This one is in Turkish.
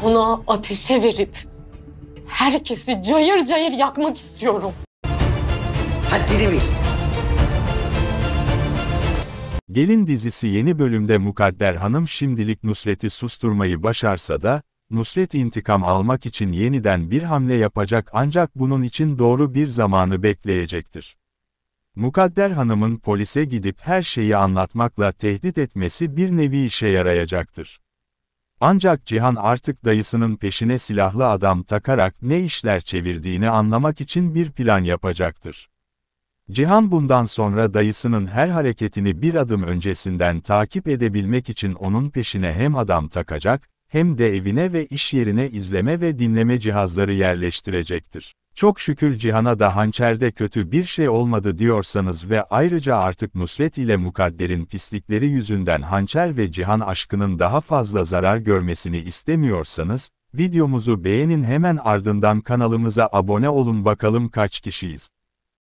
konağı ateşe verip herkesi cayır cayır yakmak istiyorum. Haddini bil. Gelin dizisi yeni bölümde Mukadder Hanım şimdilik Nusret'i susturmayı başarsa da, Nusret intikam almak için yeniden bir hamle yapacak ancak bunun için doğru bir zamanı bekleyecektir. Mukadder Hanım'ın polise gidip her şeyi anlatmakla tehdit etmesi bir nevi işe yarayacaktır. Ancak Cihan artık dayısının peşine silahlı adam takarak ne işler çevirdiğini anlamak için bir plan yapacaktır. Cihan bundan sonra dayısının her hareketini bir adım öncesinden takip edebilmek için onun peşine hem adam takacak, hem de evine ve iş yerine izleme ve dinleme cihazları yerleştirecektir. Çok şükür Cihan'a da hançerde kötü bir şey olmadı diyorsanız ve ayrıca artık Nusret ile Mukadder'in pislikleri yüzünden hançer ve Cihan aşkının daha fazla zarar görmesini istemiyorsanız, videomuzu beğenin hemen ardından kanalımıza abone olun bakalım kaç kişiyiz.